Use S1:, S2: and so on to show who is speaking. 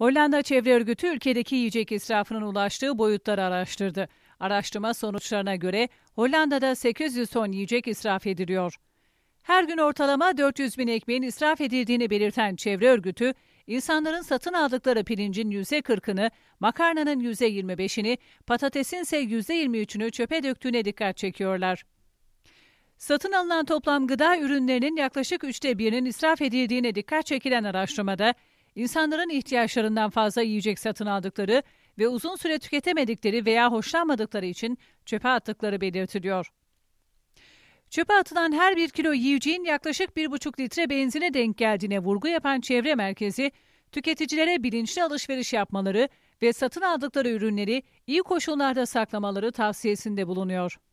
S1: Hollanda Çevre Örgütü ülkedeki yiyecek israfının ulaştığı boyutları araştırdı. Araştırma sonuçlarına göre Hollanda'da 800 ton yiyecek israf ediliyor. Her gün ortalama 400 bin ekmeğin israf edildiğini belirten çevre örgütü, insanların satın aldıkları pirincin %40'ını, makarnanın %25'ini, patatesin ise %23'ünü çöpe döktüğüne dikkat çekiyorlar. Satın alınan toplam gıda ürünlerinin yaklaşık üçte birinin israf edildiğine dikkat çekilen araştırmada İnsanların ihtiyaçlarından fazla yiyecek satın aldıkları ve uzun süre tüketemedikleri veya hoşlanmadıkları için çöpe attıkları belirtiliyor. Çöpe atılan her bir kilo yiyeceğin yaklaşık bir buçuk litre benzine denk geldiğine vurgu yapan çevre merkezi, tüketicilere bilinçli alışveriş yapmaları ve satın aldıkları ürünleri iyi koşullarda saklamaları tavsiyesinde bulunuyor.